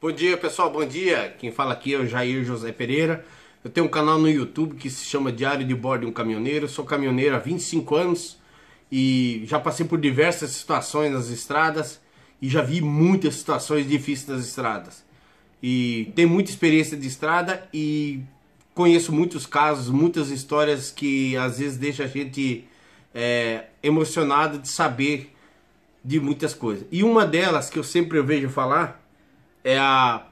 Bom dia pessoal, bom dia. Quem fala aqui é o Jair José Pereira. Eu tenho um canal no YouTube que se chama Diário de Bordo de um Caminhoneiro. Eu sou caminhoneiro há 25 anos e já passei por diversas situações nas estradas e já vi muitas situações difíceis nas estradas. E tenho muita experiência de estrada e conheço muitos casos, muitas histórias que às vezes deixa a gente é, emocionado de saber de muitas coisas. E uma delas que eu sempre vejo falar é a,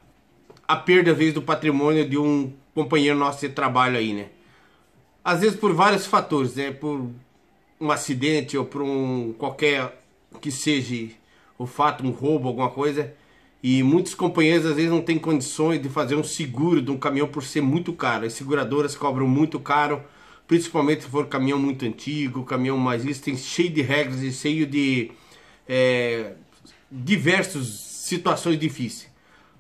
a perda, às vezes, do patrimônio de um companheiro nosso de trabalho aí, né? Às vezes por vários fatores, né? Por um acidente ou por um qualquer que seja o fato, um roubo, alguma coisa. E muitos companheiros às vezes não têm condições de fazer um seguro de um caminhão por ser muito caro. As seguradoras cobram muito caro, principalmente se for caminhão muito antigo, caminhão mais isso, tem cheio de regras e cheio de é, diversas situações difíceis.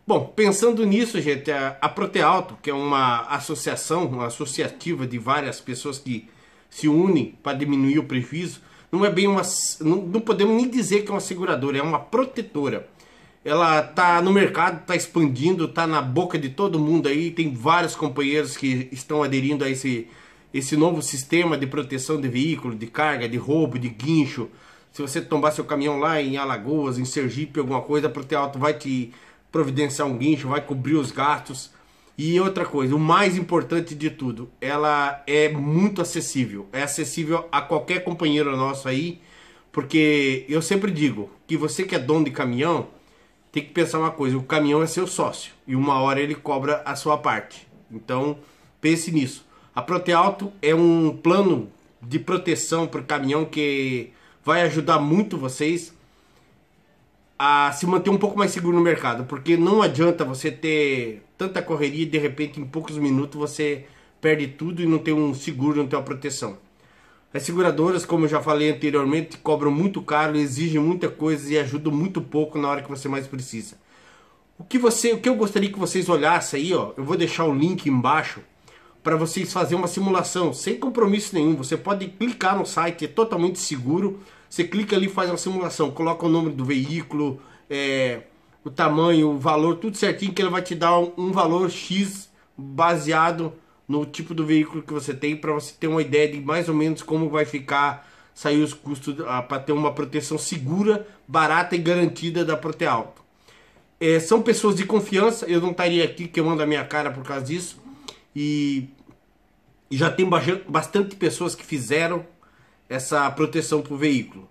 Bom, pensando nisso, gente, a Protealto, que é uma associação, uma associativa de várias pessoas que se unem para diminuir o prejuízo, não é bem uma. Não, não podemos nem dizer que é uma seguradora, é uma protetora. Ela está no mercado, está expandindo, está na boca de todo mundo aí. Tem vários companheiros que estão aderindo a esse, esse novo sistema de proteção de veículo, de carga, de roubo, de guincho. Se você tombar seu caminhão lá em Alagoas, em Sergipe, alguma coisa, a Protealto vai te providenciar um guincho, vai cobrir os gastos. E outra coisa, o mais importante de tudo, ela é muito acessível. É acessível a qualquer companheiro nosso aí, porque eu sempre digo que você que é dono de caminhão, tem que pensar uma coisa, o caminhão é seu sócio e uma hora ele cobra a sua parte. Então, pense nisso. A Protealto é um plano de proteção para o caminhão que vai ajudar muito vocês a se manter um pouco mais seguro no mercado, porque não adianta você ter tanta correria e de repente em poucos minutos você perde tudo e não tem um seguro, não tem uma proteção. As seguradoras, como eu já falei anteriormente, cobram muito caro, exigem muita coisa e ajudam muito pouco na hora que você mais precisa. O que você, o que eu gostaria que vocês olhassem aí, ó, eu vou deixar o link embaixo para vocês fazer uma simulação sem compromisso nenhum. Você pode clicar no site, é totalmente seguro você clica ali, faz uma simulação, coloca o nome do veículo, é, o tamanho, o valor, tudo certinho, que ele vai te dar um, um valor X baseado no tipo do veículo que você tem, para você ter uma ideia de mais ou menos como vai ficar sair os custos ah, para ter uma proteção segura, barata e garantida da Protealto. É, são pessoas de confiança, eu não estaria aqui queimando a minha cara por causa disso. E já tem bastante pessoas que fizeram essa proteção para o veículo.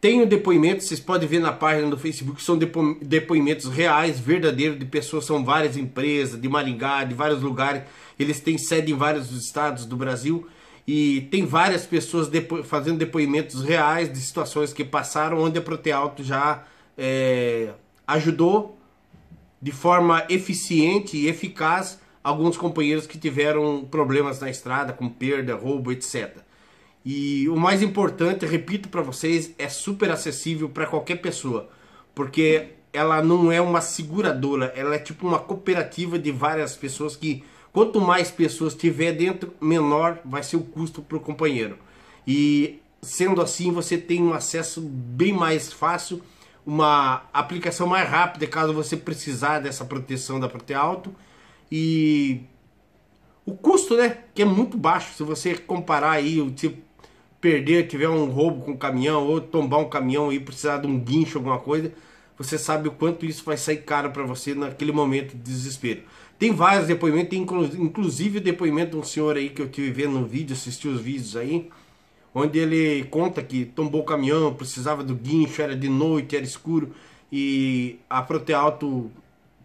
Tenho depoimentos, vocês podem ver na página do Facebook, são depo depoimentos reais, verdadeiros, de pessoas, são várias empresas, de Maringá, de vários lugares, eles têm sede em vários estados do Brasil, e tem várias pessoas depo fazendo depoimentos reais de situações que passaram, onde a Protealto já é, ajudou de forma eficiente e eficaz alguns companheiros que tiveram problemas na estrada, com perda, roubo, etc. E o mais importante, repito para vocês, é super acessível para qualquer pessoa, porque ela não é uma seguradora, ela é tipo uma cooperativa de várias pessoas que quanto mais pessoas tiver dentro, menor vai ser o custo para o companheiro. E sendo assim, você tem um acesso bem mais fácil, uma aplicação mais rápida caso você precisar dessa proteção da Alto e o custo, né, que é muito baixo se você comparar aí o tipo perder, tiver um roubo com o caminhão, ou tombar um caminhão e precisar de um guincho, alguma coisa, você sabe o quanto isso vai sair caro para você naquele momento de desespero. Tem vários depoimentos, tem inclusive o depoimento de um senhor aí que eu tive vendo no vídeo, assisti os vídeos aí, onde ele conta que tombou o caminhão, precisava do guincho, era de noite, era escuro, e a Protealto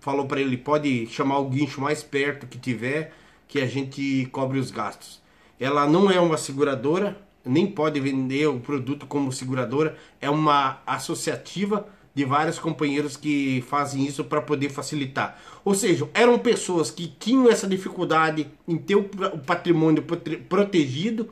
falou para ele, pode chamar o guincho mais perto que tiver, que a gente cobre os gastos. Ela não é uma seguradora, nem pode vender o produto como seguradora, é uma associativa de vários companheiros que fazem isso para poder facilitar. Ou seja, eram pessoas que tinham essa dificuldade em ter o patrimônio protegido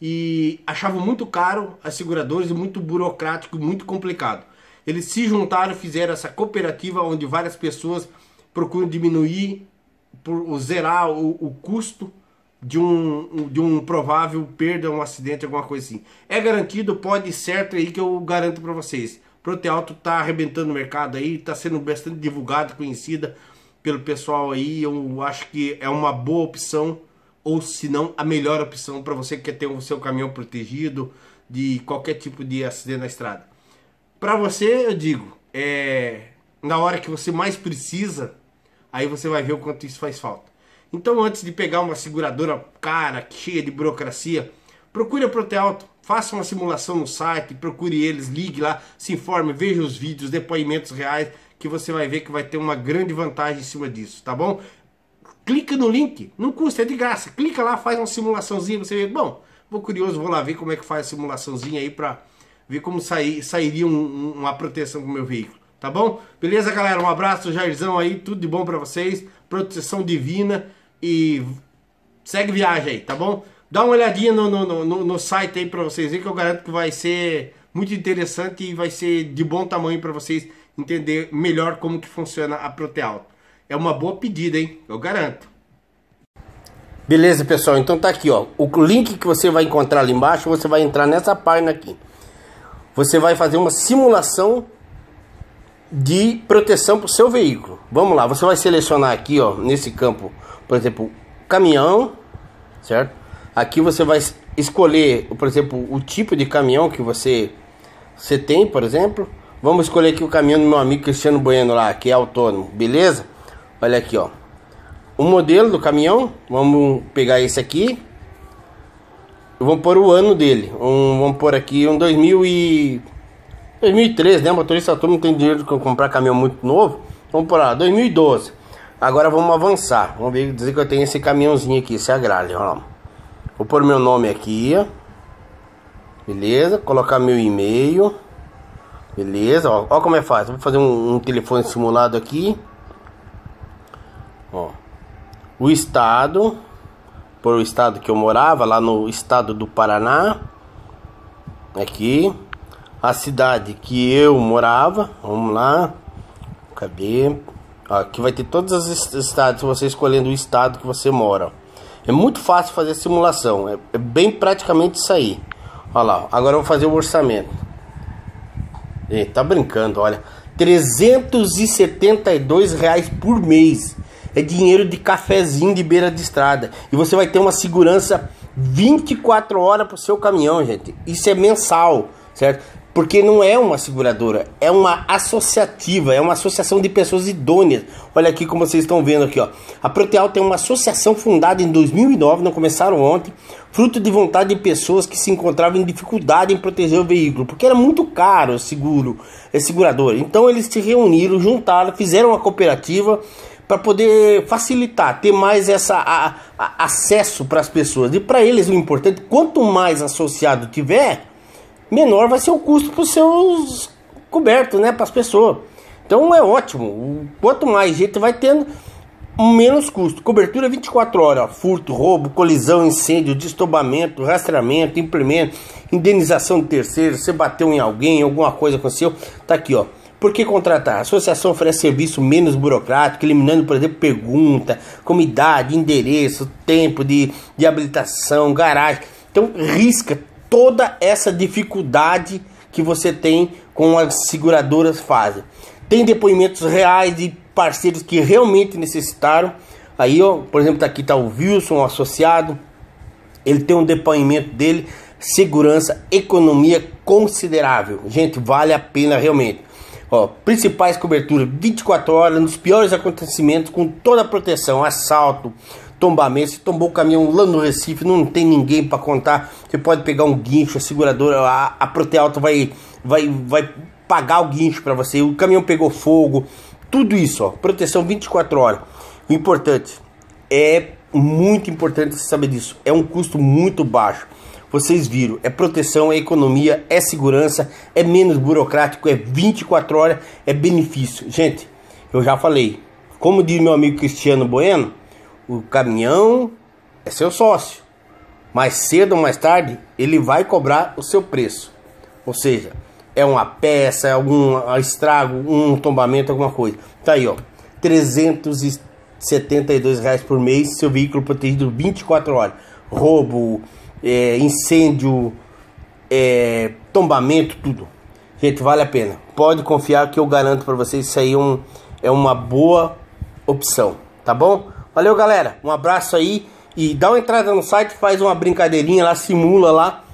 e achavam muito caro as seguradoras e muito burocrático, muito complicado. Eles se juntaram, fizeram essa cooperativa onde várias pessoas procuram diminuir, por zerar o, o custo de um, de um provável perda, um acidente, alguma coisa assim. É garantido, pode certo é aí que eu garanto para vocês. Protealto tá arrebentando o mercado aí, tá sendo bastante divulgada, conhecida pelo pessoal aí. Eu acho que é uma boa opção, ou se não, a melhor opção para você que quer ter o seu caminhão protegido de qualquer tipo de acidente na estrada. Para você, eu digo, é na hora que você mais precisa, aí você vai ver o quanto isso faz falta. Então, antes de pegar uma seguradora cara, cheia de burocracia, procure a Protealto, faça uma simulação no site, procure eles, ligue lá, se informe, veja os vídeos, depoimentos reais, que você vai ver que vai ter uma grande vantagem em cima disso, tá bom? Clica no link, não custa, é de graça. Clica lá, faz uma simulaçãozinha, você vê, bom, vou curioso, vou lá ver como é que faz a simulaçãozinha aí para ver como sair, sairia um, um, uma proteção pro meu veículo, tá bom? Beleza, galera? Um abraço, Jairzão aí, tudo de bom para vocês, proteção divina e segue viagem aí, tá bom? Dá uma olhadinha no, no, no, no site aí para vocês verem que eu garanto que vai ser muito interessante e vai ser de bom tamanho para vocês entender melhor como que funciona a Proteal. É uma boa pedida, hein? Eu garanto. Beleza, pessoal? Então tá aqui, ó. O link que você vai encontrar ali embaixo, você vai entrar nessa página aqui. Você vai fazer uma simulação de proteção para o seu veículo. Vamos lá, você vai selecionar aqui, ó, nesse campo por exemplo, caminhão, certo? Aqui você vai escolher, por exemplo, o tipo de caminhão que você, você tem, por exemplo. Vamos escolher aqui o caminhão do meu amigo Cristiano Bueno lá, que é autônomo, beleza? Olha aqui, ó. O modelo do caminhão, vamos pegar esse aqui. Vamos pôr o ano dele. Um, vamos pôr aqui um 2000 e 2003, né? Motorista autônomo tem dinheiro para comprar caminhão muito novo. Vamos pôr lá, 2012. Agora vamos avançar. Vamos ver, dizer que eu tenho esse caminhãozinho aqui, esse agralho. Ó. Vou pôr meu nome aqui. Beleza? Colocar meu e-mail. Beleza? Ó, ó como é fácil. Vou fazer um, um, telefone simulado aqui. Ó. O estado. Por o estado que eu morava, lá no estado do Paraná. Aqui. A cidade que eu morava. Vamos lá. Cadê? Aqui ah, vai ter todos os estados, você escolhendo o estado que você mora. É muito fácil fazer a simulação, é, é bem praticamente isso aí. Olha lá, agora eu vou fazer o orçamento. E, tá brincando, olha. 372 reais por mês. É dinheiro de cafezinho de beira de estrada. E você vai ter uma segurança 24 horas pro seu caminhão, gente. Isso é mensal, certo? Porque não é uma seguradora, é uma associativa, é uma associação de pessoas idôneas. Olha aqui como vocês estão vendo aqui, ó. A Proteal tem uma associação fundada em 2009, não começaram ontem, fruto de vontade de pessoas que se encontravam em dificuldade em proteger o veículo, porque era muito caro o seguro, a é, seguradora. Então eles se reuniram, juntaram, fizeram uma cooperativa para poder facilitar, ter mais essa a, a, acesso para as pessoas. E para eles o importante, quanto mais associado tiver, menor vai ser o custo para os seus cobertos, né, para as pessoas. Então é ótimo. Quanto mais gente vai tendo, menos custo. Cobertura 24 horas, furto, roubo, colisão, incêndio, destobamento, rastreamento, implemento, indenização de terceiro, você bateu em alguém, alguma coisa aconteceu, tá aqui, ó. Por que contratar? A associação oferece serviço menos burocrático, eliminando, por exemplo, pergunta, como idade, endereço, tempo de, de habilitação, garagem. Então, risca toda essa dificuldade que você tem com as seguradoras fazem. Tem depoimentos reais de parceiros que realmente necessitaram. Aí, ó, por exemplo, tá aqui tá o Wilson, associado. Ele tem um depoimento dele, segurança, economia considerável. Gente, vale a pena realmente. Ó, principais coberturas 24 horas nos piores acontecimentos com toda a proteção, assalto, tombamento se tombou o caminhão lá no Recife, não tem ninguém para contar. Você pode pegar um guincho, a seguradora, a, a Protealto vai, vai, vai pagar o guincho para você. O caminhão pegou fogo, tudo isso, ó, proteção 24 horas. o Importante, é muito importante você saber disso. É um custo muito baixo. Vocês viram, é proteção, é economia, é segurança, é menos burocrático, é 24 horas, é benefício. Gente, eu já falei. Como diz meu amigo Cristiano Bueno, o caminhão é seu sócio. Mais cedo ou mais tarde, ele vai cobrar o seu preço. Ou seja, é uma peça, é algum é estrago, um tombamento, alguma coisa. Tá aí, ó. 372 reais por mês, seu veículo protegido 24 horas. Roubo, é, incêndio, é, tombamento, tudo. Gente, vale a pena. Pode confiar que eu garanto para vocês isso aí é, um, é uma boa opção, tá bom? Valeu, galera. Um abraço aí e dá uma entrada no site, faz uma brincadeirinha lá, simula lá